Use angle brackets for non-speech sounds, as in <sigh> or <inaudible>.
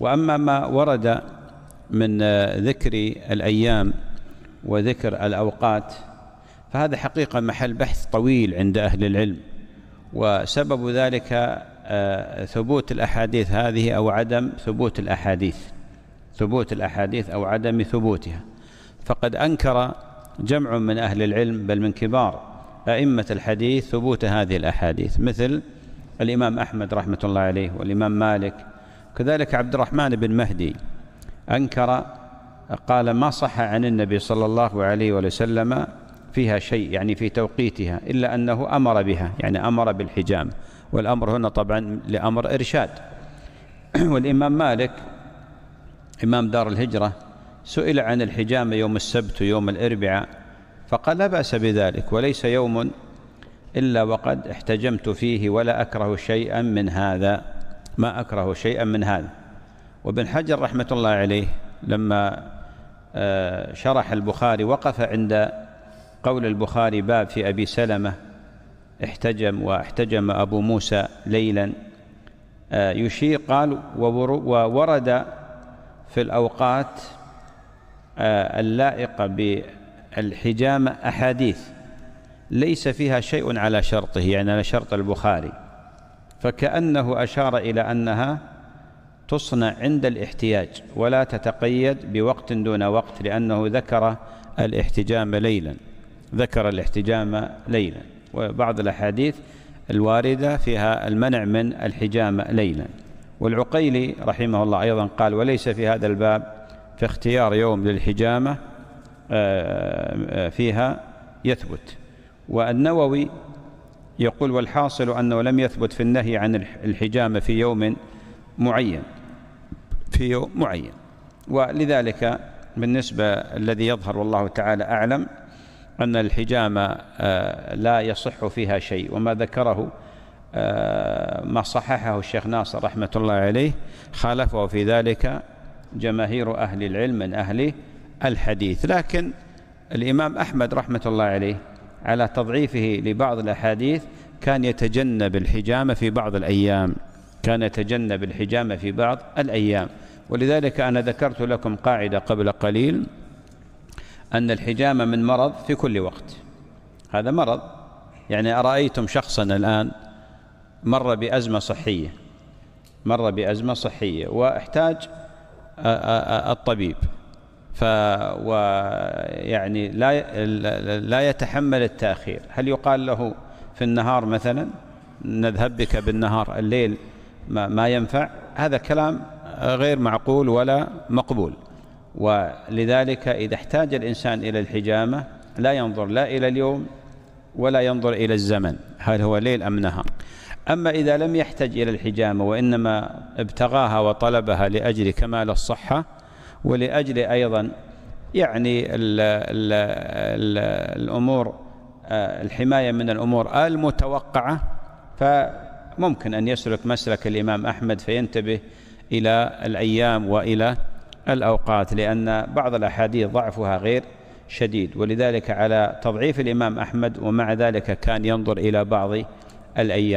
وأما ما ورد من آه، ذكر الأيام وذكر الأوقات فهذا حقيقة محل بحث طويل عند أهل العلم وسبب ذلك آه، ثبوت الأحاديث هذه أو عدم ثبوت الأحاديث ثبوت الأحاديث أو عدم ثبوتها فقد أنكر جمع من أهل العلم بل من كبار أئمة الحديث ثبوت هذه الأحاديث مثل الإمام أحمد رحمة الله عليه والإمام مالك كذلك عبد الرحمن بن مهدي أنكر قال ما صح عن النبي صلى الله عليه وسلم فيها شيء يعني في توقيتها إلا أنه أمر بها يعني أمر بالحجام والأمر هنا طبعا لأمر إرشاد <clears throat> والإمام مالك إمام دار الهجرة سئل عن الحجامة يوم السبت ويوم الأربعاء فقال لا بأس بذلك وليس يوم إلا وقد احتجمت فيه ولا أكره شيئا من هذا ما أكره شيئا من هذا وابن حجر رحمة الله عليه لما آه، شرح البخاري وقف عند قول البخاري باب في أبي سلمة احتجم واحتجم أبو موسى ليلا آه، يشير قال وورد في الأوقات آه، اللائقة بالحجامة أحاديث ليس فيها شيء على شرطه يعني على شرط البخاري فكأنه أشار إلى أنها تصنع عند الاحتياج ولا تتقيد بوقت دون وقت لأنه ذكر الاحتجام ليلا ذكر الاحتجام ليلا وبعض الأحاديث الواردة فيها المنع من الحجامة ليلا والعقيلي رحمه الله أيضا قال وليس في هذا الباب في اختيار يوم للحجامة آه، آه، فيها يثبت والنووي يقول والحاصل أنه لم يثبت في النهي عن الحجامة في يوم معين في يوم معين ولذلك بالنسبة الذي يظهر والله تعالى أعلم أن الحجامة آه، لا يصح فيها شيء وما ذكره آه، ما صححه الشيخ ناصر رحمة الله عليه خالفه في ذلك جماهير أهل العلم من أهل الحديث لكن الإمام أحمد رحمة الله عليه على تضعيفه لبعض الأحاديث كان يتجنب الحجامة في بعض الأيام كان يتجنب الحجامة في بعض الأيام ولذلك أنا ذكرت لكم قاعدة قبل قليل أن الحجامة من مرض في كل وقت هذا مرض يعني أرأيتم شخصا الآن مر بأزمة صحية مر بأزمة صحية واحتاج الطبيب ف ويعني لا لا يتحمل التاخير هل يقال له في النهار مثلا نذهب بك بالنهار الليل ما, ما ينفع هذا كلام غير معقول ولا مقبول ولذلك إذا احتاج الإنسان إلى الحجامة لا ينظر لا إلى اليوم ولا ينظر إلى الزمن هل هو ليل أم نهار أما إذا لم يحتج إلى الحجامة وإنما ابتغاها وطلبها لأجل كمال الصحة ولأجل أيضا يعني الـ الـ الـ الأمور آه، الحماية من الأمور المتوقعة فممكن أن يسلك مسلك الإمام أحمد فينتبه إلى الأيام وإلى الأوقات لأن بعض الأحاديث ضعفها غير شديد ولذلك على تضعيف الإمام أحمد ومع ذلك كان ينظر إلى بعض الأيام